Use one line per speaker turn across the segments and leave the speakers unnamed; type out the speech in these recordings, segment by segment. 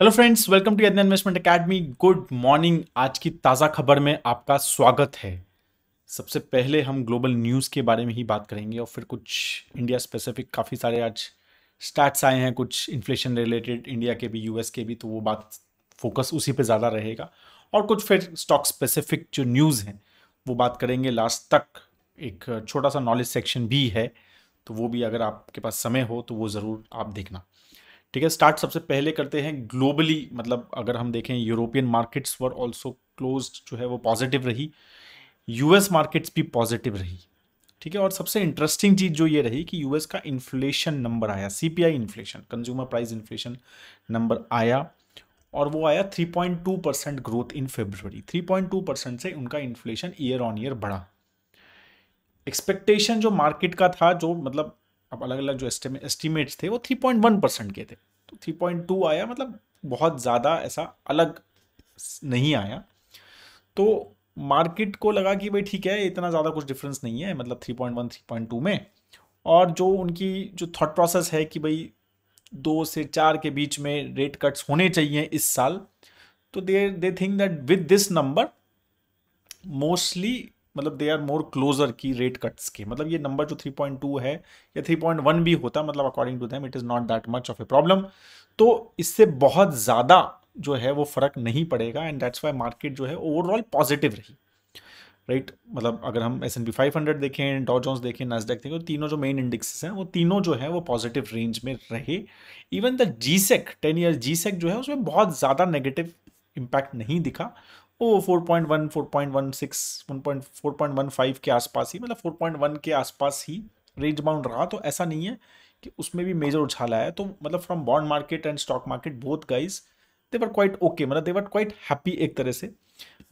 Hello friends welcome to Yadan investment academy good morning आज की ताज़ा खबर में आपका स्वागत है सबसे पहले हम ग्लोबल न्यूज़ के बारे में ही बात करेंगे और फिर कुछ इंडिया स्पेसिफिक काफ़ी सारे आज स्टैट्स आए हैं कुछ इन्फ्लेशन रिलेटेड इंडिया के भी यूएस के भी तो वो बात फोकस उसी पे ज़्यादा रहेगा और कुछ फिर स्टॉक स्पेसिफिक जो न्यूज़ हैं वो बात करेंगे लास्ट तक एक छोटा सा नॉलेज सेक्शन भी है तो वो भी अगर आपके पास समय हो तो वो ज़रूर आप देखना ठीक है स्टार्ट सबसे पहले करते हैं ग्लोबली मतलब अगर हम देखें European markets were also close जो है वो पॉजिटिव रही यूएस मार्केट्स भी पॉजिटिव रही ठीक है और सबसे इंटरेस्टिंग चीज़ जो ये रही कि यूएस का इन्फ्लेशन नंबर आया CPI inflation consumer price inflation number आया और वो आया 3.2 percent growth in February 3.2 percent से उनका इन्फ्लेशन ईयर ऑन ईयर बढ़ा एक्सपेक्टेशन जो मार्केट का था जो मतलब अब अलग अलग जो एस्टिमेट्स थे वो थ्री पॉइंट वन परसेंट के थे तो थ्री पॉइंट टू आया मतलब बहुत ज़्यादा ऐसा अलग नहीं आया तो मार्केट को लगा कि भाई ठीक है इतना ज़्यादा कुछ डिफरेंस नहीं है मतलब three point one three point two में और जो उनकी जो थॉट प्रोसेस है कि भाई दो से चार के बीच में रेट कट्स होने चाहिए इस साल तो they they think that with this number mostly मतलब दे आर मोर क्लोजर की रेट कट्स के मतलब ये नंबर जो 3.2 है या 3.1 भी होता मतलब according to them it is not that much of a problem तो इससे बहुत ज़्यादा जो है वो फ़र्क नहीं पड़ेगा एंड दैट्स वाई मार्केट जो है ओवरऑल पॉजिटिव रही राइट right? मतलब अगर हम S N P five hundred देखें डॉ जोन्स देखें नजडेक देखें तो तीनों जो मेन इंडेक्सेस हैं वो तीनों जो है वो पॉजिटिव रेंज में रहे even the G sec ten year G sec जो है उसमें बहुत ज़्यादा नेगेटिव इम्पैक्ट नहीं दिखा वो 4.1 4.16 फाइव के आसपास ही मतलब 4.1 के आसपास ही रेंज बाउंड रहा तो ऐसा नहीं है कि उसमें भी मेजर उछाला है तो मतलब from bond market and stock market both guys they were quite okay मतलब दे वर क्वाइट हैप्पी एक तरह से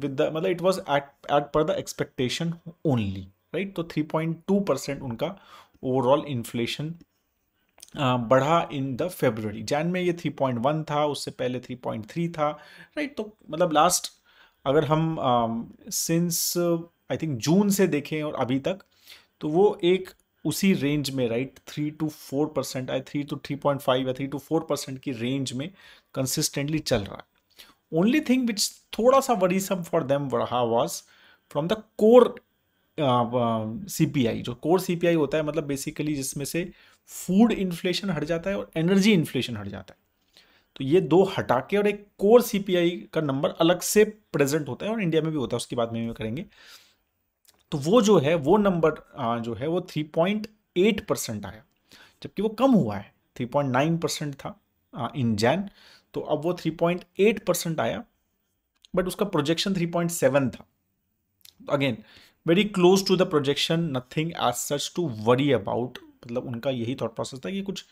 विद द मतलब इट वॉज एट एट पर द एक्सपेक्टेशन ओनली राइट तो 3.2 परसेंट उनका ओवरऑल इन्फ्लेशन बढ़ा इन द फेबर जैन में ये 3.1 था उससे पहले 3.3 था राइट तो मतलब लास्ट अगर हम सिंस आई थिंक जून से देखें और अभी तक तो वो एक उसी रेंज में right three to four percent I three to three point five या थ्री टू फोर परसेंट की रेंज में कंसिस्टेंटली चल रहा है ओनली थिंग विच थोड़ा सा वरीसम फॉर देम रहा was from the core C P I जो कोर सी पी आई होता है मतलब बेसिकली जिसमें से फूड इन्फ्लेशन हट जाता है और एनर्जी इन्फ्लेशन हट जाता है तो ये दो हटा के और एक कोर सीपीआई का नंबर अलग से प्रेजेंट होता है और इंडिया में भी होता है उसकी बात में भी करेंगे तो वो जो है वो नंबर जो है वो थ्री पॉइंट एट परसेंट आया जबकि वो कम हुआ है थ्री पॉइंट नाइन परसेंट था इन जैन तो अब वो थ्री पॉइंट एट परसेंट आया बट उसका प्रोजेक्शन थ्री पॉइंट सेवन था again very close to the projection nothing as such to worry about मतलब उनका यही थॉट प्रोसेस था कि कुछ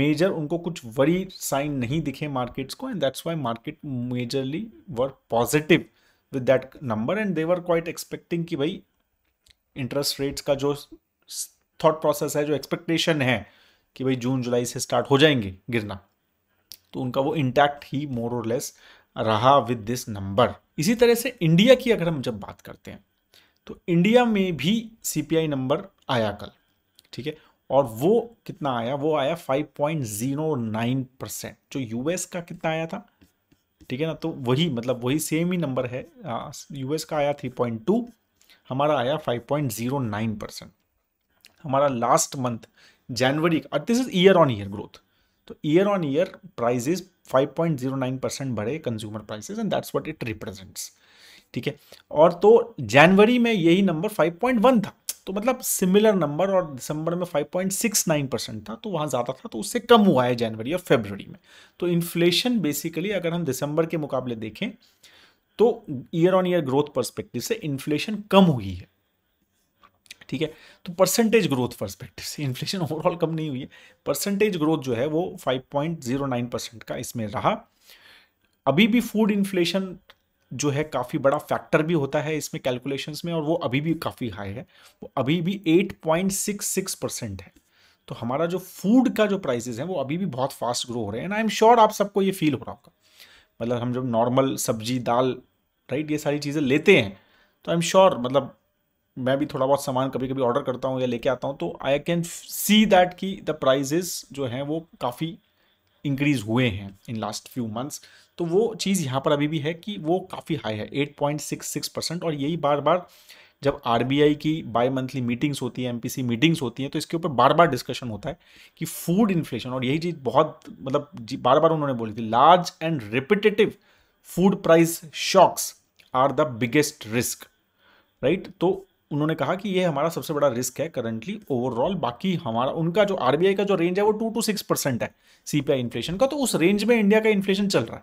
मेजर उनको कुछ वरी साइन नहीं दिखे मार्केट्स को and that's why market majorly were positive with that number and were quite expecting कि भाई इंटरेस्ट रेट्स का जो थॉट प्रोसेस है जो एक्सपेक्टेशन है कि भाई जून जुलाई से स्टार्ट हो जाएंगे गिरना तो उनका वो इंटैक्ट ही मोर और लेस रहा विद दिस नंबर इसी तरह से इंडिया की अगर हम जब बात करते हैं तो इंडिया में भी सीपीआई नंबर आया कल ठीक है और वो कितना आया वो आया 5.09 परसेंट जो यूएस का कितना आया था ठीक है ना तो वही मतलब वही सेम ही नंबर है यूएस का आया 3.2 हमारा आया 5.09 परसेंट हमारा लास्ट मंथ जनवरी का this is year on year growth तो year on year prices 5.09 percent बढ़े consumer prices and that's what it represents ठीक है और तो जनवरी में यही नंबर 5.1 था तो मतलब सिमिलर नंबर और दिसंबर में 5.69 परसेंट था तो वहाँ ज़्यादा था तो उससे कम हुआ है जनवरी और फेबररी में तो इन्फ्लेशन बेसिकली अगर हम दिसंबर के मुकाबले देखें तो year on year growth perspective से इन्फ्लेशन कम हुई है ठीक है तो परसेंटेज ग्रोथ परस्पेक्टिव से इन्फ्लेशन ओवरऑल कम नहीं हुई है परसेंटेज ग्रोथ जो है वो 5.09 परसेंट का इसमें रहा अभी भी फूड इन्फ्लेशन जो है काफ़ी बड़ा फैक्टर भी होता है इसमें कैलकुलेशंस में और वो अभी भी काफ़ी हाई है वो अभी भी 8.66 परसेंट है तो हमारा जो फूड का जो प्राइसेस हैं वो अभी भी बहुत फास्ट ग्रो हो रहे हैं एंड आई एम श्योर आप सबको ये फील हो रहा होगा मतलब हम जब नॉर्मल सब्जी दाल राइट ये सारी चीज़ें लेते हैं तो आई एम श्योर मतलब मैं भी थोड़ा बहुत सामान कभी कभी ऑर्डर करता हूँ या लेके आता हूँ तो आई कैन सी दैट कि द प्राइजेज जो हैं वो काफ़ी इंक्रीज हुए हैं इन लास्ट फ्यू मंथ्स तो वो चीज़ यहाँ पर अभी भी है कि वो काफ़ी हाई है 8.66 परसेंट और यही बार बार जब आर की बाई मंथली मीटिंग्स होती है एम मीटिंग्स होती हैं तो इसके ऊपर बार बार डिस्कशन होता है कि फूड इन्फ्लेशन और यही चीज़ बहुत मतलब बार बार उन्होंने बोली थी large and repetitive food price shocks are the biggest risk right तो उन्होंने कहा कि ये हमारा सबसे बड़ा रिस्क है करंटली ओवरऑल बाकी हमारा उनका जो आरबीआई का जो रेंज है वो टू टू सिक्स परसेंट है सीपीआई इन्फ्लेशन का तो उस रेंज में इंडिया का इन्फ्लेशन चल रहा है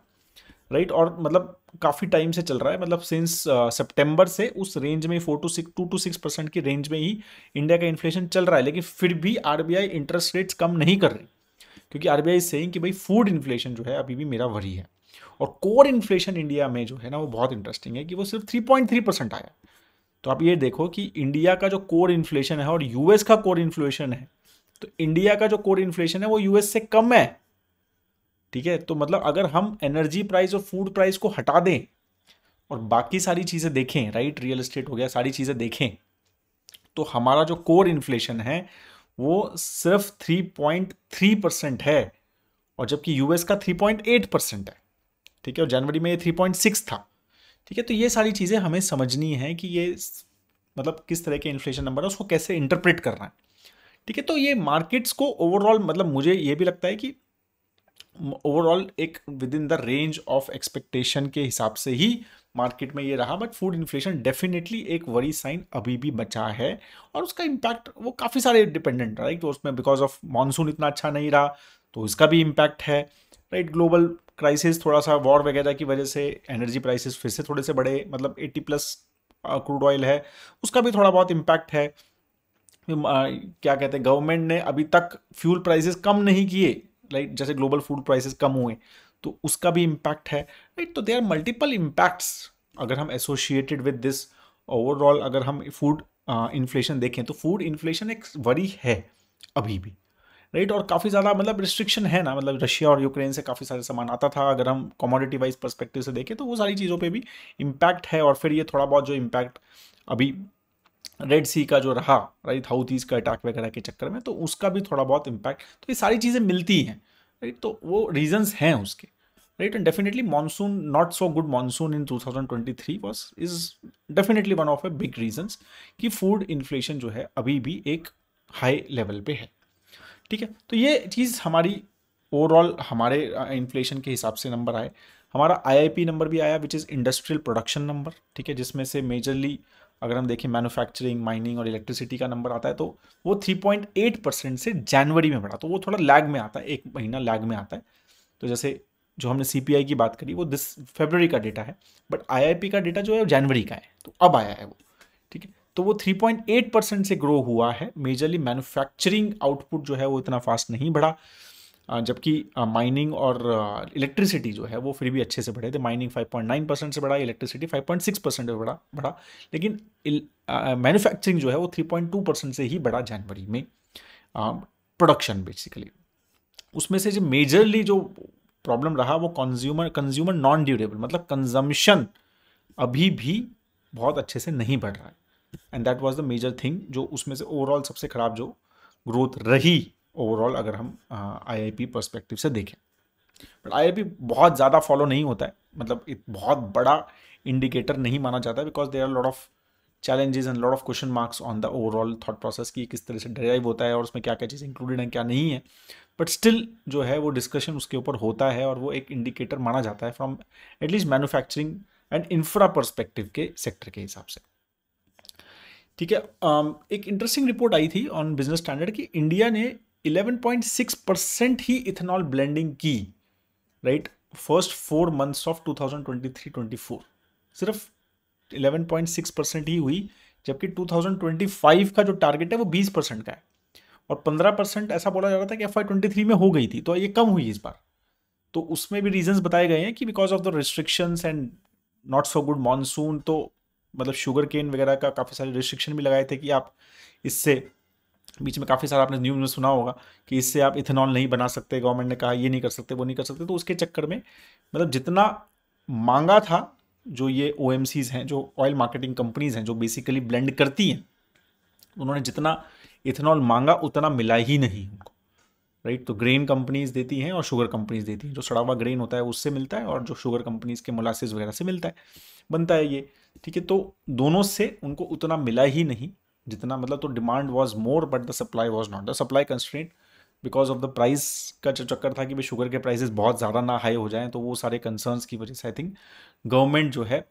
राइट और मतलब काफ़ी टाइम से चल रहा है मतलब सिंस सितंबर uh, से उस रेंज में four to six to to six percent की रेंज में ही इंडिया का इन्फ्लेशन चल रहा है लेकिन फिर भी आरबीआई इंटरेस्ट रेट्स कम नहीं कर रही क्योंकि आरबीआई सेइंग कि भाई फूड इन्फ्लेशन जो है अभी भी मेरा वरी है और कोर इन्फ्लेशन इंडिया में जो है ना वो बहुत इंटरेस्टिंग है कि वो सिर्फ थ्री पॉइंट थ्री परसेंट आया तो आप ये देखो कि इंडिया का जो कोर इन्फ्लेशन है और यूएस का कोर इन्फ्लेशन है तो इंडिया का जो कोर इन्फ्लेशन है वो यूएस से कम है ठीक है तो मतलब अगर हम एनर्जी प्राइस और फूड प्राइस को हटा दें और बाकी सारी चीज़ें देखें राइट रियल इस्टेट हो गया सारी चीज़ें देखें तो हमारा जो कोर इन्फ्लेशन है वो सिर्फ थ्री पॉइंट थ्री परसेंट है और जबकि यूएस का थ्री पॉइंट एट परसेंट है ठीक है और जनवरी में ये थ्री पॉइंट सिक्स था ठीक है तो ये सारी चीज़ें हमें समझनी है कि ये मतलब किस तरह के इन्फ्लेशन नंबर है उसको कैसे इंटरप्रेट करना है ठीक है तो ये मार्केट्स को ओवरऑल मतलब मुझे ये भी लगता है कि ओवरऑल एक within the range of expectation के हिसाब से ही मार्केट में ये रहा बट फूड इन्फ्लेशन डेफिनेटली एक वरी साइन अभी भी बचा है और उसका इम्पैक्ट वो काफ़ी सारे डिपेंडेंट राइट तो उसमें बिकॉज ऑफ मानसून इतना अच्छा नहीं रहा तो इसका भी इम्पैक्ट है राइट ग्लोबल क्राइसिस थोड़ा सा वॉर वगैरह की वजह से एनर्जी प्राइसेस फिर से थोड़े से बड़े मतलब 80 प्लस क्रूड ऑयल है उसका भी थोड़ा बहुत इम्पैक्ट है क्या कहते हैं गवर्नमेंट ने अभी तक फ्यूल प्राइसेस कम नहीं किए लाइक जैसे ग्लोबल फूड प्राइसेस कम हुए तो उसका भी इम्पैक्ट है राइट तो दे आर मल्टीपल इम्पैक्ट्स अगर हम एसोशिएटेड विद दिस ओवरऑल अगर हम फूड इन्फ्लेशन uh, देखें तो फूड इन्फ्लेशन एक वरी है अभी भी राइट और काफ़ी ज़्यादा मतलब रिस्ट्रिक्शन है ना मतलब रशिया और यूक्रेन से काफ़ी सारे सामान आता था अगर हम कमोडिटी वाइज परस्पेक्टिव से देखें तो वो सारी चीज़ों पे भी इम्पैक्ट है और फिर ये थोड़ा बहुत जो इम्पैक्ट अभी रेड सी का जो रहा राइट हाउथ ईस्ट का अटैक वगैरह के चक्कर में तो उसका भी थोड़ा बहुत इम्पैक्ट तो ये सारी चीज़ें मिलती हैं राइट तो वो रीजंस हैं उसके right and definitely monsoon not so good monsoon in 2023 was is definitely one of a big reasons कि फूड इन्फ्लेशन जो है अभी भी एक हाई लेवल पे है ठीक है तो ये चीज़ हमारी ओवरऑल हमारे इन्फ्लेशन uh, के हिसाब से नंबर आए हमारा आई नंबर भी आया which is industrial production number ठीक है जिसमें से मेजरली अगर हम देखें मैन्युफैक्चरिंग माइनिंग और इलेक्ट्रिसिटी का नंबर आता है तो वो 3.8 परसेंट से जनवरी में बढ़ा तो वो थोड़ा लैग में आता है एक महीना लैग में आता है तो जैसे जो हमने सी की बात करी वो दिस फेबररी का डेटा है बट आई का डेटा जो है जनवरी का है तो अब आया है वो ठीक है तो वो 3.8 परसेंट से ग्रो हुआ है मेजरली मैन्युफैक्चरिंग आउटपुट जो है वो इतना फास्ट नहीं बढ़ा जबकि माइनिंग और इलेक्ट्रिसिटी जो है वो फिर भी अच्छे से बढ़े थे माइनिंग 5.9 परसेंट से बढ़ा इलेक्ट्रिसिटी 5.6 परसेंट से बढ़ा बढ़ा लेकिन मैन्युफैक्चरिंग जो है वो 3.2 परसेंट से ही बढ़ा जनवरी में प्रोडक्शन बेसिकली उसमें से जो मेजरली जो प्रॉब्लम रहा वो कंज्यूमर कंज्यूमर नॉन ड्यूरेबल मतलब कंजम्पशन अभी भी बहुत अच्छे से नहीं बढ़ रहा है and that was the major thing जो उसमें से ओवरऑल सबसे खराब जो ग्रोथ रही ओवरऑल अगर हम आईआईपी पर्सपेक्टिव से देखें बट आईआईपी बहुत ज़्यादा फॉलो नहीं होता है मतलब एक बहुत बड़ा इंडिकेटर नहीं माना जाता है because there are lot of challenges and lot of question marks on the overall thought process की किस तरह से डिराइव होता है और उसमें क्या क्या चीज़ें इंक्लूडेड हैं क्या नहीं है बट स्टिल जो है वो डिस्कशन उसके ऊपर होता है और वो एक इंडिकेटर माना जाता है from at least manufacturing and infra perspective के सेक्टर के हिसाब से ठीक है एक इंटरेस्टिंग रिपोर्ट आई थी ऑन बिजनेस स्टैंडर्ड कि इंडिया ने 11.6 परसेंट ही इथेनॉल ब्लेंडिंग की right first four months of 2023-24 सिर्फ 11.6 परसेंट ही हुई जबकि 2025 का जो टारगेट है वो 20 परसेंट का है और 15 परसेंट ऐसा बोला जा रहा था कि एफ आई में हो गई थी तो ये कम हुई इस बार तो उसमें भी रीजंस बताए गए हैं कि because of the restrictions and not so good monsoon तो मतलब शुगर केन वगैरह का काफ़ी सारे रिस्ट्रिक्शन भी लगाए थे कि आप इससे बीच में काफ़ी सारा आपने न्यूज में सुना होगा कि इससे आप इथेनॉल नहीं बना सकते गवर्नमेंट ने कहा ये नहीं कर सकते वो नहीं कर सकते तो उसके चक्कर में मतलब जितना मांगा था जो ये ओ हैं जो ऑयल मार्केटिंग कंपनीज हैं जो बेसिकली ब्लेंड करती हैं उन्होंने जितना इथेनॉल मांगा उतना मिला ही नहीं उनको राइट तो ग्रेन कंपनीज देती हैं और शुगर कंपनीज देती हैं जो सड़ावा ग्रेन होता है उससे मिलता है और जो शुगर कंपनीज के मोलासिस वगैरह से मिलता है बनता है ये ठीक है तो दोनों से उनको उतना मिला ही नहीं जितना मतलब तो demand was more but the supply was not the supply constraint because of the price का जो चक्कर था कि भाई शुगर के प्राइसेस बहुत ज़्यादा ना हाई हो जाएं तो वो सारे कंसर्न्स की वजह से आई थिंक गवर्नमेंट जो है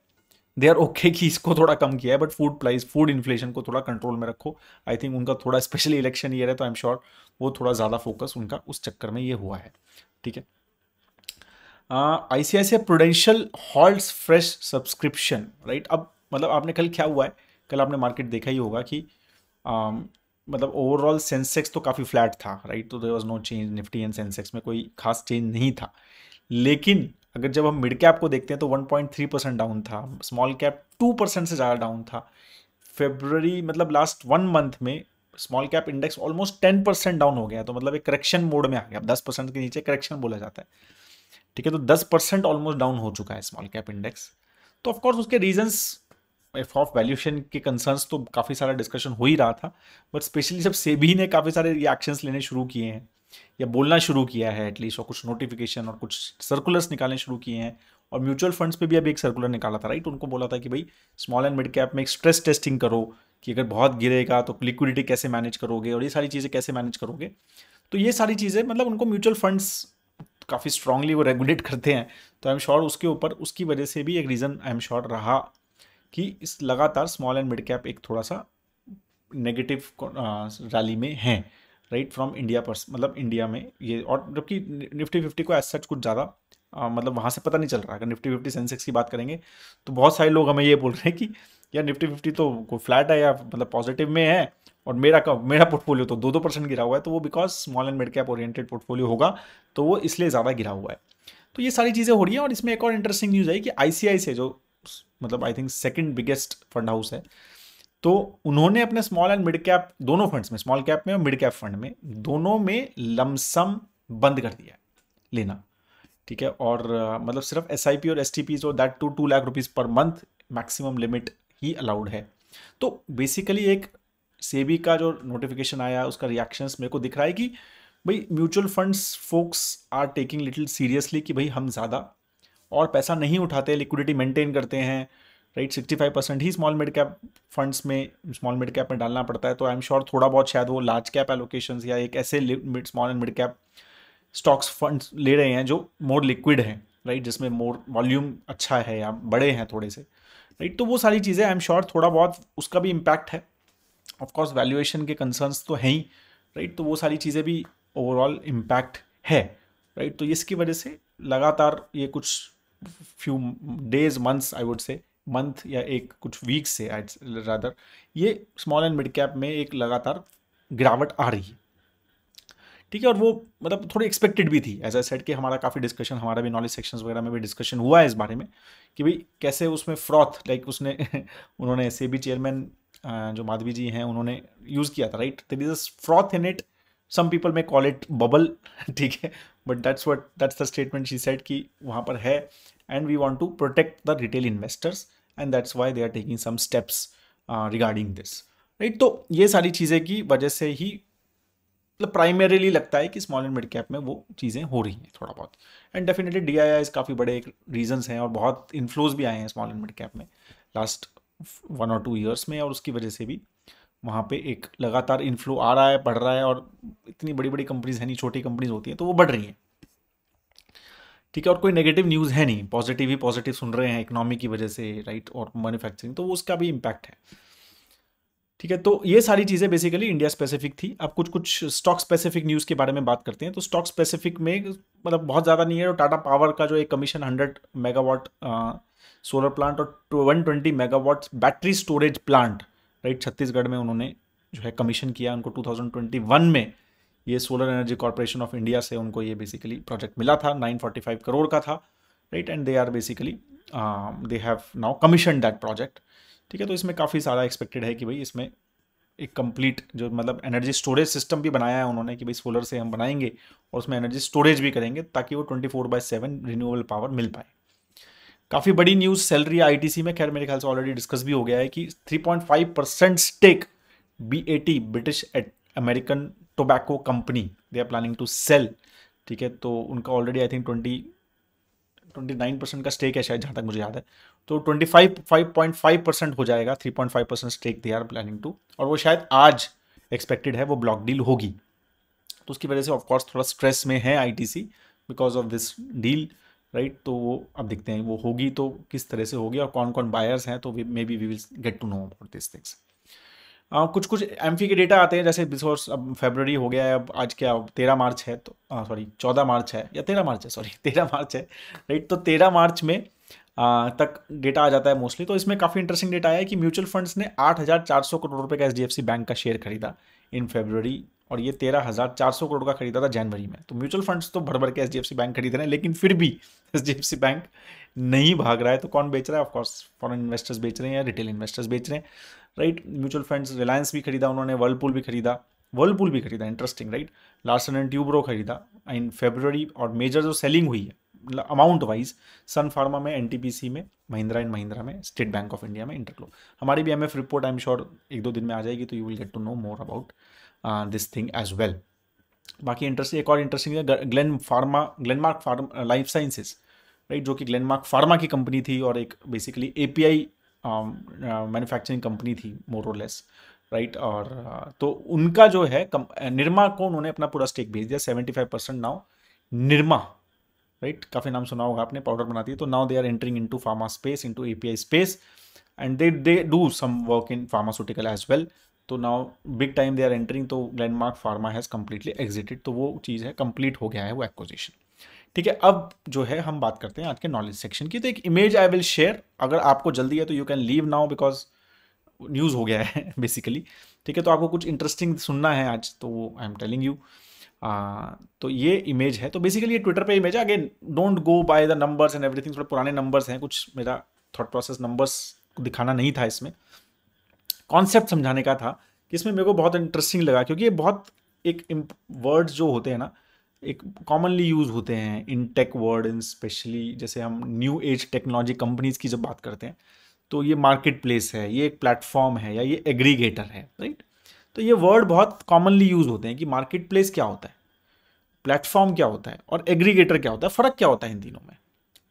दे आर ओके कि इसको थोड़ा कम किया है but food price food inflation को थोड़ा कंट्रोल में रखो आई थिंक उनका थोड़ा स्पेशली इलेक्शन ईयर है तो आई एम श्योर वो थोड़ा ज़्यादा फोकस उनका उस चक्कर में ये हुआ है ठीक है I C I C Prudential halt fresh subscription right अब मतलब आपने कल क्या हुआ है कल आपने मार्केट देखा ही होगा कि आ, um, मतलब ओवरऑल सेंसेक्स तो काफ़ी फ्लैट था राइट तो there was no change Nifty and Sensex में कोई खास चेंज नहीं था लेकिन अगर जब हम मिड कैप को देखते हैं तो 1.3 परसेंट डाउन था स्मॉल कैप 2 परसेंट से ज़्यादा डाउन था फेबररी मतलब लास्ट वन मंथ में small cap index almost 10 percent down हो गया तो मतलब एक करेक्शन मोड में आ गया दस परसेंट के नीचे करेक्शन बोला जाता है ठीक है तो दस परसेंट ऑलमोस्ट डाउन हो चुका है स्मॉल कैप इंडेक्स तो ऑफकोर्स उसके रीजन्स एफ ऑफ वैल्यूशन के कंसर्न्स तो काफ़ी सारा डिस्कशन हो ही रहा था बट स्पेशली जब सेबी ने काफ़ी सारे रिएक्शंस लेने शुरू किए हैं या बोलना शुरू किया है एटलीस्ट और कुछ नोटिफिकेशन और कुछ सर्कुलर्स निकालने शुरू किए हैं और म्यूचुअल फंड्स पे भी अभी एक सर्कुलर निकाला था राइट उनको बोला था कि भाई स्मॉल एंड मिड कैप में एक स्ट्रेस टेस्टिंग करो कि अगर बहुत गिरेगा तो लिक्विडिटी कैसे मैनेज करोगे और ये सारी चीज़ें कैसे मैनेज करोगे तो ये सारी चीज़ें मतलब उनको म्यूचुअल फंड्स काफ़ी स्ट्रांगली वो रेगुलेट करते हैं तो आई एम श्योर उसके ऊपर उसकी वजह से भी एक रीज़न आई एम श्योर रहा कि इस लगातार स्मॉल एंड मिड कैप एक थोड़ा सा नेगेटिव रैली में हैं राइट फ्रॉम इंडिया पर मतलब इंडिया में ये और जबकि निफ्टी फिफ्टी को एज सच कुछ ज़्यादा मतलब वहाँ से पता नहीं चल रहा अगर निफ्टी फिफ्टी सेंसेक्स की बात करेंगे तो बहुत सारे लोग हमें ये बोल रहे हैं कि यार निफ्टी फिफ्टी तो कोई फ्लैट है या मतलब पॉजिटिव में है और मेरा का मेरा पोर्टफोलियो तो दो दो परसेंट गिरा हुआ है तो वो because small and mid cap oriented portfolio होगा तो वो इसलिए ज़्यादा गिरा हुआ है तो ये सारी चीज़ें हो रही हैं और इसमें एक और इंटरेस्टिंग न्यूज़ आई कि आई से जो मतलब I think second biggest fund house है तो उन्होंने अपने स्मॉल एंड मिड कैप दोनों फंड्स में स्मॉल कैप में और मिड कैप फंड में दोनों में लमसम बंद कर दिया है लेना ठीक है और uh, मतलब सिर्फ एस और एस टी पी जो that too two lakh rupees per month maximum limit ही अलाउड है तो बेसिकली एक सेबी का जो नोटिफिकेशन आया उसका रिएक्शन मेरे को दिख रहा है कि भाई mutual funds folks are taking little seriously कि भाई हम ज़्यादा और पैसा नहीं उठाते लिक्विडिटी मेंटेन करते हैं राइट सिक्सटी फाइव परसेंट ही स्मॉल मिड कैप फंड्स में स्मॉल मिड कैप में डालना पड़ता है तो आई एम श्योर थोड़ा बहुत शायद वो लार्ज कैप एलोकेशन या एक ऐसे small and mid cap stocks funds ले रहे हैं जो मोर लिक्विड हैं राइट जिसमें मोर वॉल्यूम अच्छा है या बड़े हैं थोड़े से राइट तो वो सारी चीज़ें आई एम श्योर थोड़ा बहुत उसका भी इम्पैक्ट है ऑफकोर्स वैल्यूएशन के कंसर्न्स तो हैं ही राइट तो वो सारी चीज़ें भी ओवरऑल इम्पैक्ट है राइट तो इसकी वजह से लगातार ये कुछ few days months I would say month या एक कुछ वीक से रादर ये स्मॉल एंड मिड कैप में एक लगातार गिरावट आ रही है ठीक है और वो मतलब थोड़ी एक्सपेक्टेड भी थी एज आई सेट कि हमारा काफ़ी डिस्कशन हमारा भी नॉलेज सेक्शंस वगैरह में भी डिस्कशन हुआ है इस बारे में कि भाई कैसे उसमें फ्रॉथ लाइक उसने उन्होंने बी चेयरमैन जो माधवी जी हैं उन्होंने यूज़ किया था right there is a froth in it some people may call it bubble ठीक है but that's what that's the statement she said कि वहाँ पर है and we want to protect the retail investors and that's why they are taking some steps uh, regarding this right तो ये सारी चीज़ें की वजह से ही मतलब प्राइमरीली लगता है कि स्मॉल एंड मिड कैप में वो चीज़ें हो रही हैं थोड़ा बहुत and definitely D I Is काफ़ी बड़े एक रीजन्स हैं और बहुत इन्फ्लोज भी आए हैं स्मॉल एंड मिड कैप में लास्ट वन और टू ईयर्स में और उसकी वजह से भी वहाँ पे एक लगातार इन्फ्लो आ रहा है बढ़ रहा है और इतनी बड़ी बड़ी कंपनीज हैं नहीं छोटी कंपनीज होती हैं तो वो बढ़ रही हैं ठीक है और कोई नेगेटिव न्यूज़ है नहीं पॉजिटिव ही पॉजिटिव सुन रहे हैं इकोनॉमी की वजह से राइट और मैन्युफैक्चरिंग तो वो उसका भी इम्पैक्ट है ठीक है तो ये सारी चीज़ें बेसिकली इंडिया स्पेसिफिक थी अब कुछ कुछ स्टॉक स्पेसिफिक न्यूज़ के बारे में बात करते हैं तो स्टॉक स्पेसिफिक में मतलब बहुत ज़्यादा नहीं है और टाटा पावर का जो एक commission hundred megawatt solar plant और one twenty megawatt battery storage plant right Chhattisgarh में उन्होंने जो है कमीशन किया उनको टू में ये Solar Energy Corporation of India से उनको ये बेसिकली प्रोजेक्ट मिला था 945 करोड़ का था right and they are basically they have now commission that project ठीक है तो इसमें काफ़ी सारा एक्सपेक्टेड है कि भाई इसमें एक कंप्लीट जो मतलब एनर्जी स्टोरेज सिस्टम भी बनाया है उन्होंने कि भाई सोलर से हम बनाएंगे और उसमें एनर्जी स्टोरेज भी करेंगे ताकि वो twenty four by seven renewable power मिल पाए काफ़ी बड़ी न्यूज़ सैलरी आईटीसी में खैर मेरे ख्याल से ऑलरेडी डिस्कस भी हो गया है कि 3.5 percent stake B British American Tobacco company they are planning to sell ठीक है तो उनका already I think twenty twenty nine percent का स्टेक है शायद जहाँ तक मुझे याद है तो twenty five five point five percent हो जाएगा three point five percent stake they are planning to और वो शायद आज एक्सपेक्टेड है वो ब्लॉक डील होगी तो उसकी वजह से ऑफकोर्स थोड़ा स्ट्रेस में है I T C because of this deal right तो वो अब देखते हैं वो होगी तो किस तरह से होगी और कौन कौन बायर्स हैं तो maybe we will get to know about this things ah, हाँ, कुछ कुछ एम के डेटा आते हैं जैसे रिसोर्स अब फेबररी हो गया है अब आज क्या तेरह मार्च है तो सॉरी हाँ, चौदह मार्च है या तेरह मार्च है सॉरी तेरह मार्च है राइट तो तेरह मार्च में आ, तक डेटा आ जाता है मोस्टली तो इसमें काफ़ी इंटरेस्टिंग डेटा आया है कि म्यूचुअल फंड्स ने आठ हज़ार चार सौ करोड़ रुपये का एच बैंक का शेयर खरीदा इन फेबररी और ये तेरह हज़ार चार सौ करोड़ का खरीदा था जनवरी में तो म्यूचुअल फंड्स तो भर भर के एच बैंक खरीद रहे हैं लेकिन फिर भी एच बैंक नहीं भाग रहा है तो कौन बेच रहा है ऑफकोर्स फॉरन इन्वेस्टर्स बेच रहे हैं या रिटेल इन्वेस्टर्स बेच रहे हैं राइट म्यूचुअल फंड्स रिलायंस भी खरीदा उन्होंने वर्लपूल भी खरीदा वर्लपूल भी खरीदा interesting right Larsen and Toubro खरीदा इन फेब्रवरी और मेजर जो सेलिंग हुई है अमाउंट वाइज सन फार्मा में एन में महिंद्रा एंड महिंद्रा में स्टेट बैंक ऑफ इंडिया में इंटरक्लो हमारी भी M report I am sure एक दो दिन में आ जाएगी तो you will get to know more about this thing as well बाकी इंटरेस्टिंग एक और इंटरेस्टिंग है Glen Pharma Glenmark Pharm Life Sciences right जो कि ग्लेनमार्क फार्मा की कंपनी थी और एक basically API manufacturing um, company uh, थी मोरोलेस राइट और uh, तो उनका जो है uh, निर्मा को उन्होंने अपना पूरा स्टेक भेज दिया seventy five percent now Nirma right काफ़ी नाम सुना होगा आपने पाउडर बनाती है तो now they are entering into pharma space into API space and they they do some work in pharmaceutical as well तो now big time they are entering तो Glenmark pharma has completely exited तो वो चीज़ है complete हो गया है वो acquisition ठीक है अब जो है हम बात करते हैं आज के नॉलेज सेक्शन की तो एक इमेज आई विल शेयर अगर आपको जल्दी है तो you can leave now because news हो गया है बेसिकली ठीक है तो आपको कुछ इंटरेस्टिंग सुनना है आज तो वो आई एम टेलिंग यू तो ये इमेज है तो बेसिकली ये ट्विटर पे इमेज है again don't go by the numbers and everything थोड़े पुराने नंबर्स हैं कुछ मेरा थॉट प्रोसेस नंबर्स दिखाना नहीं था इसमें कॉन्सेप्ट समझाने का था कि इसमें मेरे को बहुत इंटरेस्टिंग लगा क्योंकि ये बहुत एक वर्ड्स जो होते हैं ना एक कॉमनली यूज़ होते हैं in tech word in specially जैसे हम न्यू एज टेक्नोलॉजी कंपनीज की जब बात करते हैं तो ये मार्केट प्लेस है ये एक प्लेटफॉर्म है या ये एग्रीगेटर है राइट तो ये वर्ड बहुत कॉमनली यूज़ होते हैं कि मार्केट प्लेस क्या होता है प्लेटफॉर्म क्या होता है और एग्रीगेटर क्या होता है फ़र्क क्या होता है इन तीनों में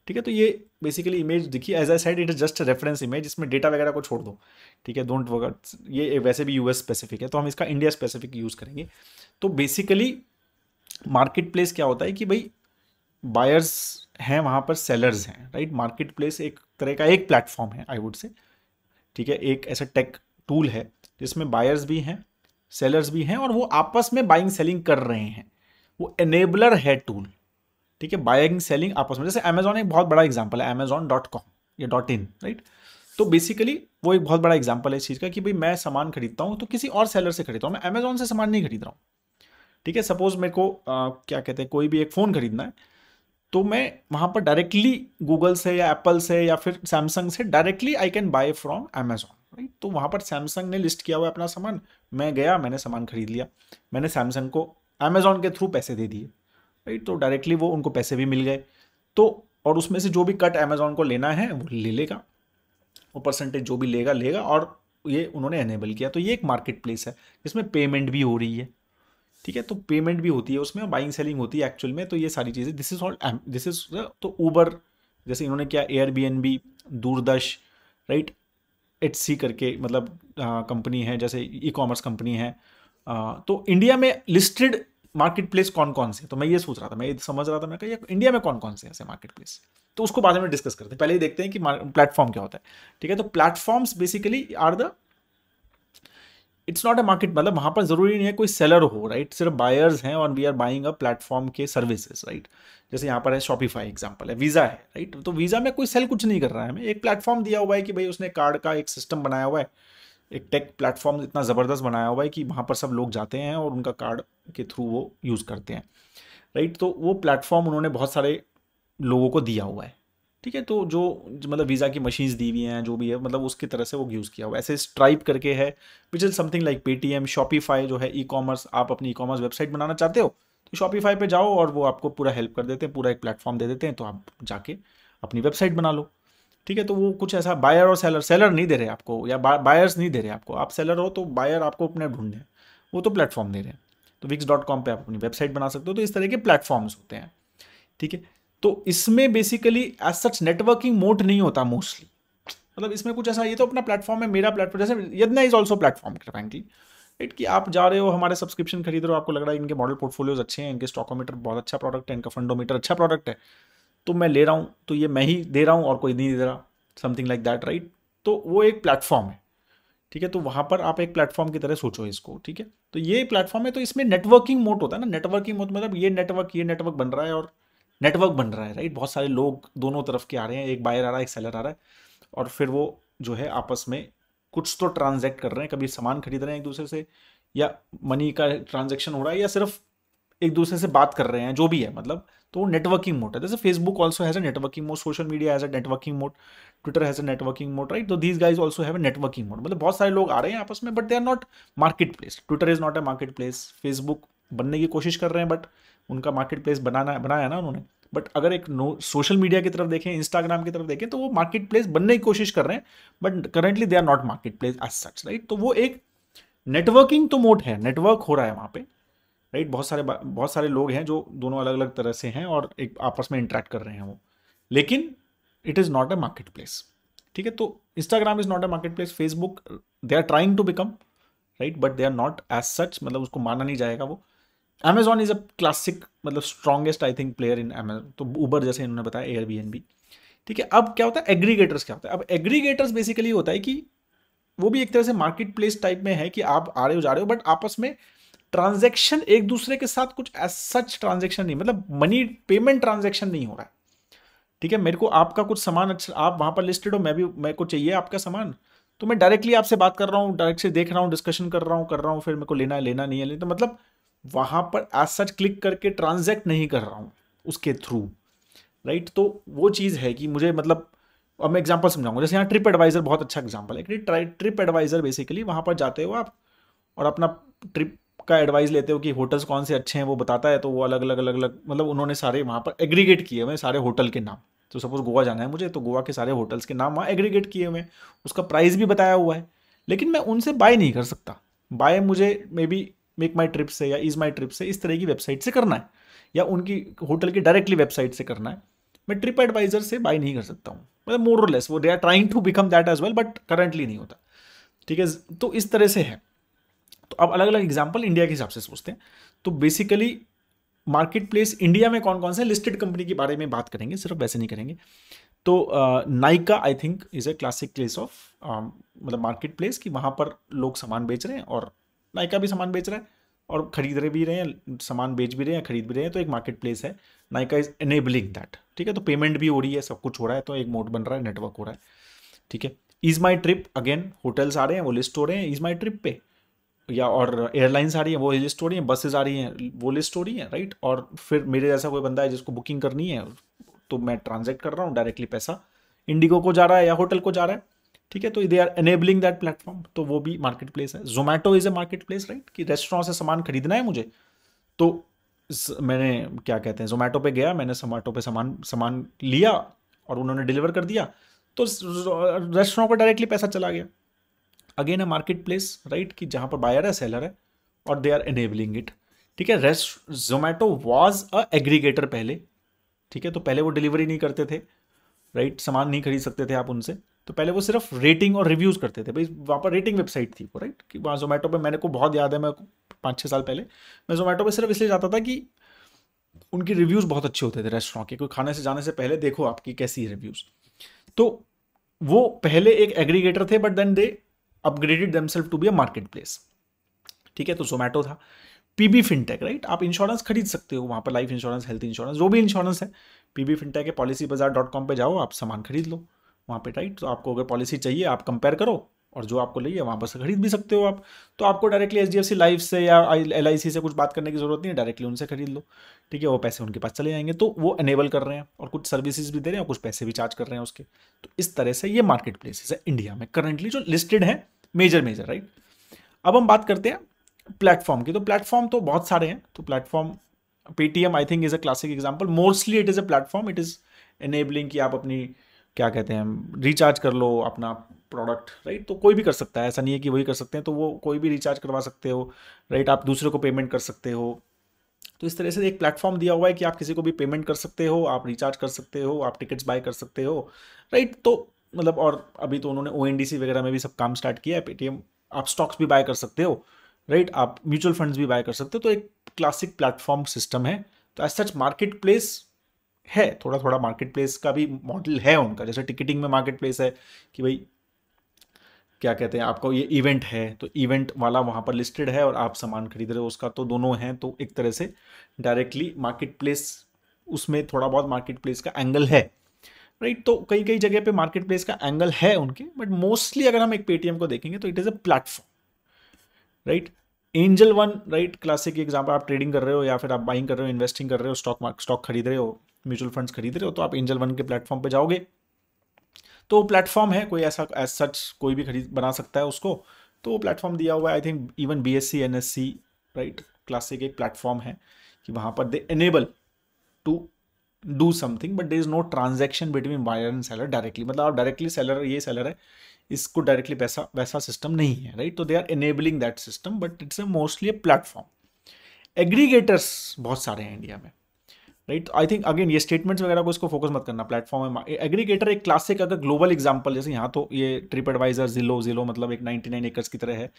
ठीक है तो ये बेसिकली इमेज देखिए as I said it is just reference image इसमें डेटा वगैरह को छोड़ दो ठीक है डोंट वर्क ये वैसे भी यूएस स्पेसिफिक है तो हम इसका इंडिया स्पेसिफिक यूज़ करेंगे तो बेसिकली मार्केट प्लेस क्या होता है कि भाई बायर्स हैं वहाँ पर सेलर्स हैं राइट मार्केट प्लेस एक तरह का एक प्लेटफॉर्म है आई वुड से ठीक है एक ऐसा टेक टूल है जिसमें बायर्स भी हैं सेलर्स भी हैं और वो आपस में बाइंग सेलिंग कर रहे हैं वो एनेबलर है टूल ठीक है बाइंग सेलिंग आपस में जैसे अमेजोन एक बहुत बड़ा एग्जाम्पल है अमेजोन डॉट कॉम या डॉट इन राइट तो बेसिकली वो एक बहुत बड़ा एग्जाम्पल है इस चीज़ का कि भाई मैं सामान खरीदता हूँ तो किसी और सेलर से खरीदता हूँ मैं अमेजोन से सामान नहीं खरीद रहा हूँ ठीक है सपोज मेरे को आ, क्या कहते हैं कोई भी एक फ़ोन खरीदना है तो मैं वहाँ पर डायरेक्टली गूगल से या एप्पल से या फिर सैमसंग से directly I can buy from Amazon right तो वहाँ पर सैमसंग ने लिस्ट किया हुआ अपना सामान मैं गया मैंने सामान खरीद लिया मैंने सैमसंग को अमेजोन के थ्रू पैसे दे दिए राइट तो डायरेक्टली वो उनको पैसे भी मिल गए तो और उसमें से जो भी कट अमेजोन को लेना है वो ले लेगा वो परसेंटेज जो भी लेगा लेगा और ये उन्होंने एनेबल किया तो ये एक मार्केट प्लेस है जिसमें पेमेंट भी हो रही है ठीक है तो पेमेंट भी होती है उसमें बाइंग सेलिंग होती है एक्चुअल में तो ये सारी चीज़ें this is all this is तो ऊबर जैसे इन्होंने क्या एयर बी बी एन दूरदर्श राइट एट सी करके मतलब कंपनी है जैसे ई कॉमर्स कंपनी है आ, तो इंडिया में लिस्टेड मार्केट प्लेस कौन कौन से तो मैं ये सोच रहा था मैं ये समझ रहा था मैं कहा इंडिया में कौन कौन से ऐसे मार्केट प्लेस तो उसको बाद में डिस्कस करते हैं पहले ही देखते हैं कि प्लेटफॉर्म क्या होता है ठीक है तो platforms basically are the it's not a market मतलब वहाँ पर ज़रूरी नहीं है कोई सेलर हो राइट right? सिर्फ बायर्स हैं और we are buying a platform के सर्विसेज राइट जैसे यहाँ पर है शॉपिफाई एग्जाम्पल है वीज़ा है राइट right? तो वीज़ा में कोई सेल कुछ नहीं कर रहा है हमें एक प्लेटफॉर्म दिया हुआ है कि भाई उसने कार्ड का एक सिस्टम बनाया हुआ है एक टेक प्लेटफॉर्म इतना ज़बरदस्त बनाया हुआ है कि वहाँ पर सब लोग जाते हैं और उनका कार्ड के थ्रू वो यूज़ करते हैं राइट right? तो वो प्लेटफॉर्म उन्होंने बहुत सारे लोगों को दिया हुआ है ठीक है तो जो मतलब वीज़ा की मशीन्स दी हुई हैं जो भी है मतलब उसकी तरह से वो यूज़ किया हुआ ऐसे स्ट्राइप करके है which is something like Paytm Shopify जो है ई कॉमर्स आप अपनी ई कॉमर्स वेबसाइट बनाना चाहते हो तो शॉपीफाई पे जाओ और वो आपको पूरा हेल्प कर देते हैं पूरा एक प्लेटफॉर्म दे देते हैं तो आप जाके अपनी वेबसाइट बना लो ठीक है तो वो कुछ ऐसा बायर और सेलर सेलर नहीं दे रहे आपको या बायर्स नहीं दे रहे आपको आप सेलर हो तो बायर आपको अपने ढूंढने वो तो प्लेटफॉर्म दे रहे हैं तो विक्स डॉट कॉम पर आप अपनी वेबसाइट बना सकते हो तो इस तरह के प्लेटफॉर्म्स होते हैं ठीक है तो इसमें basically as such networking mode नहीं होता मोस्टली मतलब इसमें कुछ ऐसा ये तो अपना प्लेटफॉर्म है मेरा प्लेटफॉर्म जैसे यदना is also platform frankly right कि आप जा रहे हो हमारे सब्सक्रिप्शन खरीद रहे हो आपको लग रहा है इनके मॉडल पोर्टफोलियोज अच्छे हैं इनके स्टॉकोमीटर बहुत अच्छा प्रोडक्ट है इनका फंडोमीटर अच्छा प्रोडक्ट है तो मैं ले रहा हूँ तो ये मैं ही दे रहा हूँ और कोई नहीं दे रहा समथिंग लाइक दैट राइट तो वो एक प्लेटफॉर्म है ठीक है तो वहाँ पर आप एक प्लेटफॉर्म की तरह सोचो इसको ठीक है तो ये प्लेटफॉर्म है तो इसमें नेटवर्किंग मोड होता है ना नेटवर्किंग मोड मतलब ये नेटवर्क ये नेटवर्क बन रहा है और नेटवर्क बन रहा है राइट बहुत सारे लोग दोनों तरफ के आ रहे हैं एक बायर आ रहा है एक सेलर आ रहा है और फिर वो जो है आपस में कुछ तो ट्रांजेक्ट कर रहे हैं कभी सामान खरीद रहे हैं एक दूसरे से या मनी का ट्रांजेक्शन हो रहा है या सिर्फ एक दूसरे से बात कर रहे हैं जो भी है मतलब तो नेटवर्किंग मोड है जैसे Facebook also has a networking mode social media has a networking mode Twitter has a networking mode right तो these guys also have a networking mode मतलब बहुत सारे लोग आ रहे हैं आपस में but they are not market place Twitter is not a market place Facebook बनने की कोशिश कर रहे हैं बट उनका मार्केट प्लेस बनाना बनाया ना उन्होंने बट अगर एक नो सोशल मीडिया की तरफ देखें इंस्टाग्राम की तरफ देखें तो वो मार्केट प्लेस बनने की कोशिश कर रहे हैं but currently they are not market place as such right तो वो एक नेटवर्किंग तो मोड है नेटवर्क हो रहा है वहाँ पे राइट बहुत सारे बहुत सारे लोग हैं जो दोनों अलग अलग तरह से हैं और एक आपस में इंटरेक्ट कर रहे हैं वो लेकिन it is not a market place ठीक है तो Instagram is not a market place Facebook they are trying to become right but they are not as such मतलब उसको माना नहीं जाएगा वो अमेजोन इज़ अ क्लासिक मतलब strongest I think player in Amazon तो ऊबर जैसे इन्होंने बताया एयर ठीक है अब क्या होता है एग्रीगेटर्स क्या होता है अब एग्रीगेटर्स बेसिकली होता है कि वो भी एक तरह से मार्केट प्लेस टाइप में है कि आप आ रहे हो जा रहे हो बट आपस में ट्रांजेक्शन एक दूसरे के साथ कुछ सच ट्रांजेक्शन नहीं मतलब मनी पेमेंट ट्रांजेक्शन नहीं हो रहा है ठीक है मेरे को आपका कुछ सामान अच्छा आप वहाँ पर लिस्टेड हो मैं भी मेरे को चाहिए आपका सामान तो मैं डायरेक्टली आपसे बात कर रहा हूँ डायरेक्ट से देख रहा हूँ डिस्कशन कर रहा हूँ कर रहा हूँ फिर मेरे को लेना है लेना नहीं है लेना तो मतलब वहाँ पर एज सच क्लिक करके ट्रांजेक्ट नहीं कर रहा हूँ उसके थ्रू राइट तो वो चीज़ है कि मुझे मतलब अब मैं एग्जाम्पल समझाऊंगा जैसे यहाँ ट्रिप एडवाइज़र बहुत अच्छा एग्जाम्पल है ट्राई ट्रिप एडवाइज़र बेसिकली वहाँ पर जाते हो आप और अपना ट्रिप का एडवाइस लेते हो कि होटल्स कौन से अच्छे हैं वो बताता है तो वो अलग अलग अलग अलग मतलब उन्होंने सारे वहाँ पर एग्रीगेट किए हुए सारे होटल के नाम तो सपोज़ गोवा जाना है मुझे तो गोवा के सारे होटल्स के नाम वहाँ एग्रीगेट किए हुए हैं उसका प्राइस भी बताया हुआ है लेकिन मैं उनसे बाय नहीं कर सकता बाय मुझे maybe MakeMyTrip से या इज़ माई ट्रिप से इस तरह की वेबसाइट से करना है या उनकी होटल की डायरेक्टली वेबसाइट से करना है मैं ट्रिप एडवाइज़र से बाई नहीं कर सकता हूँ मतलब मोर और लेस वो they are trying to become that as well but currently नहीं होता ठीक है तो इस तरह से है तो अब अलग अलग एग्जाम्पल इंडिया के हिसाब से सोचते हैं तो बेसिकली मार्केट प्लेस इंडिया में कौन कौन से लिस्टेड कंपनी के बारे में बात करेंगे सिर्फ वैसे नहीं करेंगे तो Nykaa I think is a classic place of मतलब मार्केट प्लेस कि वहाँ पर लोग सामान बेच रहे हैं और नायका भी सामान बेच रहा है और खरीद रहे भी रहे हैं सामान बेच भी रहे हैं खरीद भी रहे हैं तो एक मार्केट प्लेस है नायका इज एनेबलिंग दैट ठीक है तो पेमेंट भी हो रही है सब कुछ हो रहा है तो एक मोड बन रहा है नेटवर्क हो रहा है ठीक है is MakeMyTrip again hotels आ रहे हैं वो लिस्ट हो रहे हैं इज माई ट्रिप पे या और एयरलाइंस आ रही हैं वो लिस्ट हो रही हैं बसेज आ रही हैं वो लिस्ट हो रही हैं राइट और फिर मेरे जैसा कोई बंदा है जिसको बुकिंग करनी है तो मैं ट्रांजेक्ट कर रहा हूँ डायरेक्टली पैसा इंडिगो को जा रहा है या होटल को जा रहा है ठीक है तो they are enabling that platform तो वो भी मार्केट प्लेस है Zomato is a market place right कि रेस्टोरेंट से सामान खरीदना है मुझे तो मैंने क्या कहते हैं जोमेटो पे गया मैंने जोमेटो पे सामान सामान लिया और उन्होंने डिलीवर कर दिया तो रेस्टोरेंट को डायरेक्टली पैसा चला गया again a market place right कि जहाँ पर बायर है सेलर है और दे आर एनेबलिंग इट ठीक है rest Zomato was a aggregator पहले ठीक है तो पहले वो डिलीवरी नहीं करते थे राइट सामान नहीं खरीद सकते थे आप उनसे तो पहले वो सिर्फ रेटिंग और रिव्यूज़ करते थे भाई वहाँ पर रेटिंग वेबसाइट थी वो राइट कि वहाँ जोमेटो पर मैंने को बहुत याद है मैं पाँच छः साल पहले मैं जोमेटो पर सिर्फ इसलिए जाता था कि उनकी रिव्यूज़ बहुत अच्छे होते थे रेस्टोरेंट के कोई खाने से जाने से पहले देखो आपकी कैसी रिव्यूज़ तो वो पहले एक एग्रीगेटर थे but then they upgraded self to be a market place ठीक है तो जोमेटो था पीबी फिनटेक राइट आप इंश्योरेंस खरीद सकते हो वहाँ पर लाइफ इंश्योरेंस हेल्थ इंश्योरेंस जो भी इंश्योरेंस है पीबी फिनटेक है पॉलिसी बाजार डॉट कॉम पर जाओ आप सामान खरीद लो वहाँ पे राइट तो आपको अगर पॉलिसी चाहिए आप कंपेयर करो और जो आपको लिए है वहाँ पर से खरीद भी सकते हो आप तो आपको directly H D F C life से या एल आई सी से कुछ बात करने की ज़रूरत नहीं है डायरेक्टली उनसे खरीद लो ठीक है वो पैसे उनके पास चले जाएंगे तो वो एनेबल कर रहे हैं और कुछ सर्विसेज भी दे रहे हैं और कुछ पैसे भी चार्ज कर रहे हैं उसके तो इस तरह से ये मार्केट प्लेसेस है इंडिया में करंटली जो लिस्टेड हैं मेजर मेजर राइट अब हम बात करते हैं प्लेटफॉर्म की तो प्लेटफॉर्म तो बहुत सारे हैं तो platform Paytm I think is a classic example mostly it is a platform it is enabling कि आप अपनी क्या कहते हैं रिचार्ज कर लो अपना प्रोडक्ट राइट तो कोई भी कर सकता है ऐसा नहीं है कि वही कर सकते हैं तो वो कोई भी रिचार्ज करवा सकते हो राइट आप दूसरे को पेमेंट कर सकते हो तो इस तरह से एक प्लेटफॉर्म दिया हुआ है कि आप किसी को भी पेमेंट कर सकते हो आप रिचार्ज कर सकते हो आप टिकट्स बाय कर सकते हो राइट तो मतलब और अभी तो उन्होंने ओ वगैरह में भी सब काम स्टार्ट किया है पेटीएम आप स्टॉक्स भी बाय कर सकते हो राइट आप म्यूचुअल फंड्स भी बाय कर सकते हो तो एक क्लासिक प्लेटफॉर्म सिस्टम है तो एज सच मार्केट प्लेस है थोड़ा थोड़ा मार्केट प्लेस का भी मॉडल है उनका जैसे टिकटिंग में मार्केट प्लेस है कि भाई क्या कहते हैं आपका ये इवेंट है तो इवेंट वाला वहाँ पर लिस्टेड है और आप सामान खरीद रहे हो उसका तो दोनों हैं तो एक तरह से डायरेक्टली मार्केट प्लेस उसमें थोड़ा बहुत मार्केट प्लेस का एंगल है राइट तो कई कई जगह पे मार्केट प्लेस का एंगल है उनके बट मोस्टली अगर हम एक पेटीएम को देखेंगे तो it is a platform right Angel One right classic example आप ट्रेडिंग कर रहे हो या फिर आप बाइंग कर रहे हो इन्वेस्टिंग कर रहे हो स्टॉक स्टॉक खरीद रहे हो म्यूचुअल फंड्स खरीद रहे हो तो आप एंजल वन के प्लेटफॉर्म पर जाओगे तो प्लेटफॉर्म है कोई ऐसा एज सच कोई भी खरीद बना सकता है उसको तो वो प्लेटफॉर्म दिया हुआ है I think even B S C N S C right classic एक प्लेटफॉर्म है कि वहाँ पर they enable to do something but there is no transaction between buyer and seller directly मतलब आप डायरेक्टली सेलर ये सेलर है इसको डायरेक्टली पैसा वैसा सिस्टम नहीं है राइट तो they are enabling that system but it's a mostly a platform aggregators बहुत सारे हैं इंडिया में राइट आई थिंक अगेन ये स्टेटमेंट्स वगैरह को इसको फोकस मत करना प्लेटफॉर्म है एग्रीगेटर एक क्लासिक अगर ग्लोबल एग्जाम्पल जैसे यहाँ तो ये ट्रिप एडवाइजर जिलो जिलो मतलब एक नाइनटी नाइन एकर्स की तरह है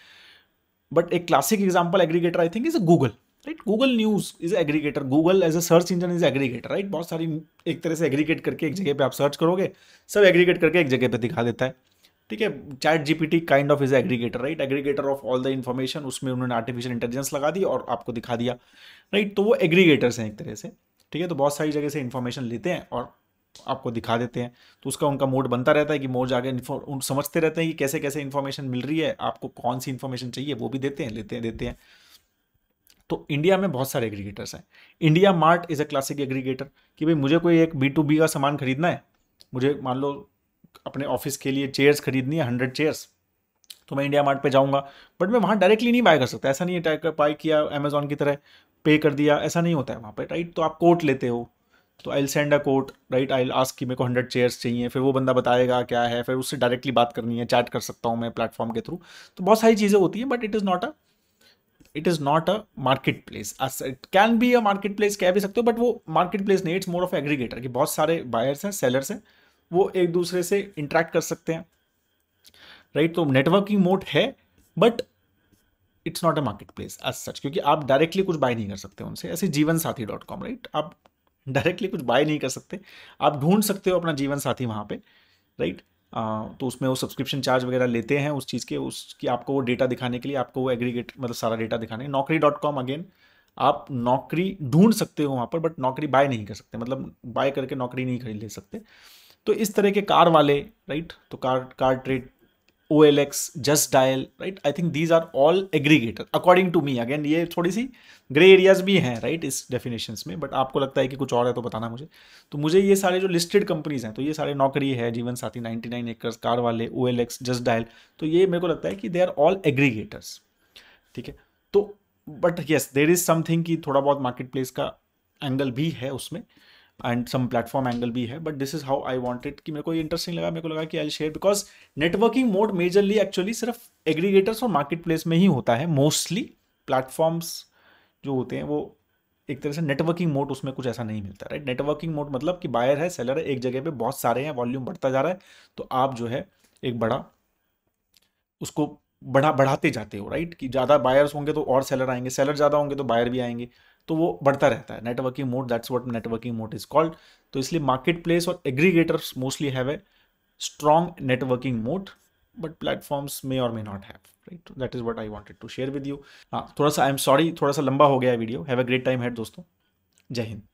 बट एक classic example aggregator I think is a Google right Google news is aggregator Google as a search engine is aggregator right बहुत सारी एक तरह से एग्रीगेट करके एक जगह पे आप सर्च करोगे सब एग्रीगेट करके एक जगह पे दिखा देता है ठीक है ChatGPT kind of is aggregator right aggregator of all the information उसमें उन्होंने आर्टिफिशियल इंटेलिजेंस लगा दी और आपको दिखा दिया राइट right? तो वो एग्रीगेटर्स हैं एक तरह से ठीक है तो बहुत सारी जगह से इन्फॉर्मेशन लेते हैं और आपको दिखा देते हैं तो उसका उनका मोड बनता रहता है कि मोड जाकर समझते रहते हैं कि कैसे कैसे इन्फॉर्मेशन मिल रही है आपको कौन सी इन्फॉर्मेशन चाहिए वो भी देते हैं लेते हैं देते हैं तो इंडिया में बहुत सारे एग्रीगेटर्स हैं IndiaMART is a classic aggregator कि भाई मुझे कोई एक बी टू बी का सामान खरीदना है मुझे मान लो अपने ऑफिस के लिए चेयर्स खरीदनी है हंड्रेड चेयर्स तो मैं इंडिया मार्ट पे जाऊंगा बट मैं वहाँ डायरेक्टली नहीं बाय कर सकता ऐसा नहीं है बाय किया अमेजोन की तरह पे कर दिया ऐसा नहीं होता है वहाँ पर राइट तो आप कोर्ट लेते हो तो I send a quote right I ask कि मेरे को हंड्रेड चेयर्स चाहिए फिर वो बंदा बताएगा क्या है फिर उससे डायरेक्टली बात करनी है चैट कर सकता हूँ मैं प्लेटफॉर्म के थ्रू तो बहुत सारी चीज़ें होती हैं but it is not a it is not a market place it can be a market place कह भी सकते हो बट वो मार्केट प्लेस नहीं इट्स मोर ऑफ एग्रीगेटर कि बहुत सारे बायर्स हैं सेलर्स हैं वो एक दूसरे से इंट्रैक्ट कर सकते हैं राइट right? तो नेटवर्किंग मोड है but it's not a market place as such क्योंकि आप डायरेक्टली कुछ बाय नहीं कर सकते उनसे ऐसे Jeevansathi dot com right आप डायरेक्टली कुछ बाय नहीं कर सकते आप ढूंढ सकते हो अपना जीवन साथी वहाँ पे राइट right? तो उसमें वो सब्सक्रिप्शन चार्ज वगैरह लेते हैं उस चीज़ के उसकी आपको वो डेटा दिखाने के लिए आपको वो एग्रीगेट मतलब सारा डेटा दिखाने नौकरी डॉट कॉम अगेन आप नौकरी ढूंढ सकते हो वहाँ पर बट नौकरी बाय नहीं कर सकते मतलब बाय करके नौकरी नहीं खरीद ले सकते तो इस तरह के कार वाले राइट तो car CarTrade OLX, Just Dial, right? I think these are all aggregator according to me. Again, ये थोड़ी सी ग्रे एरियाज भी हैं राइट right? इस definitions में बट आपको लगता है कि कुछ और है तो बताना मुझे तो मुझे ये सारे जो लिस्टेड कंपनीज हैं तो ये सारे नौकरी है जीवन साथी 99 नाइन एकर्स कार वाले O L X just dial तो ये मेरे को लगता है कि दे आर ऑल एग्रीगेटर्स ठीक है तो but yes there is something कि थोड़ा बहुत मार्केट प्लेस का एंगल भी है उसमें एंड सम प्लेटफॉर्म एंगल भी है but this is how I it कि मेरे को ये इंटरेस्टिंग लगा मेरे को लगा कि I share because networking mode majorly actually सिर्फ एग्रीगेटर्स और मार्केट प्लेस में ही होता है मोस्टली प्लेटफॉर्म्स जो होते हैं वो एक तरह से नेटवर्किंग मोड उसमें कुछ ऐसा नहीं मिलता राइट नेटवर्किंग मोड मतलब कि बायर है सेलर है एक जगह पे बहुत सारे हैं वॉल्यूम बढ़ता जा रहा है तो आप जो है एक बड़ा उसको बढ़ा बढ़ाते जाते हो राइट कि ज़्यादा बायर्स होंगे तो और सेलर आएंगे सेलर ज़्यादा होंगे तो बायर भी आएंगे तो वो बढ़ता रहता है networking mode that's what networking mode is called तो इसलिए मार्केट प्लेस और aggregators mostly have a strong networking mode but platforms may और may not have right that is what I wanted to share with you हाँ थोड़ा सा I am sorry थोड़ा सा लंबा हो गया video have a great time had दोस्तों जय हिंद